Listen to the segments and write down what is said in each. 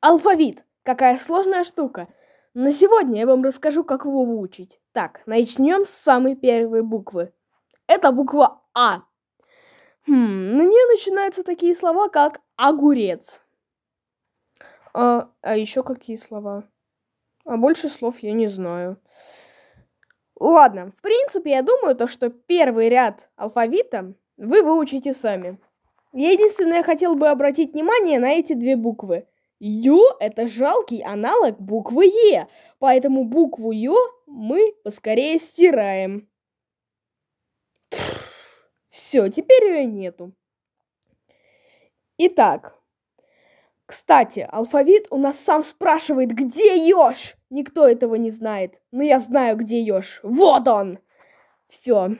Алфавит. Какая сложная штука. На сегодня я вам расскажу, как его выучить. Так, начнем с самой первой буквы. Это буква А. Хм, на нее начинаются такие слова, как огурец. А, а еще какие слова? А больше слов я не знаю. Ладно, в принципе, я думаю, то, что первый ряд алфавита вы выучите сами. Я единственное хотел бы обратить внимание на эти две буквы – Ю – это жалкий аналог буквы Е, поэтому букву Ю мы поскорее стираем. Все, теперь ее нету. Итак, кстати, алфавит у нас сам спрашивает, где еж? Никто этого не знает, но я знаю, где еж. Вот он! Все.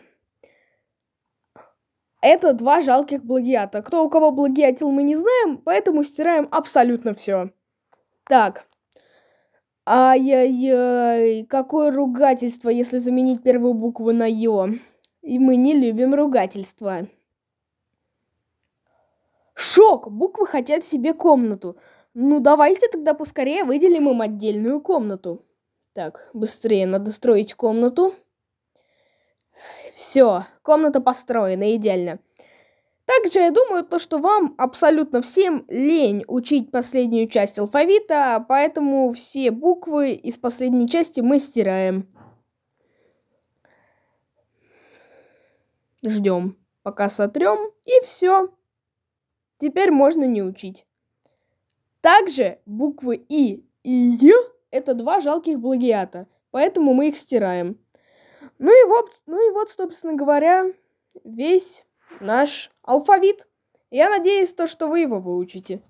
Это два жалких благиата. Кто у кого благиатил, мы не знаем, поэтому стираем абсолютно все. Так. Ай-яй-яй, какое ругательство, если заменить первую букву на «ё». И мы не любим ругательства. Шок! Буквы хотят себе комнату. Ну, давайте тогда поскорее выделим им отдельную комнату. Так, быстрее надо строить комнату. Все, комната построена идеально. Также я думаю, то, что вам абсолютно всем лень учить последнюю часть алфавита, поэтому все буквы из последней части мы стираем. Ждем, пока сотрем, и все. Теперь можно не учить. Также буквы И и Ю – это два жалких благиата, поэтому мы их стираем. Ну и вот, ну и вот, собственно говоря, весь наш алфавит. Я надеюсь, то, что вы его выучите.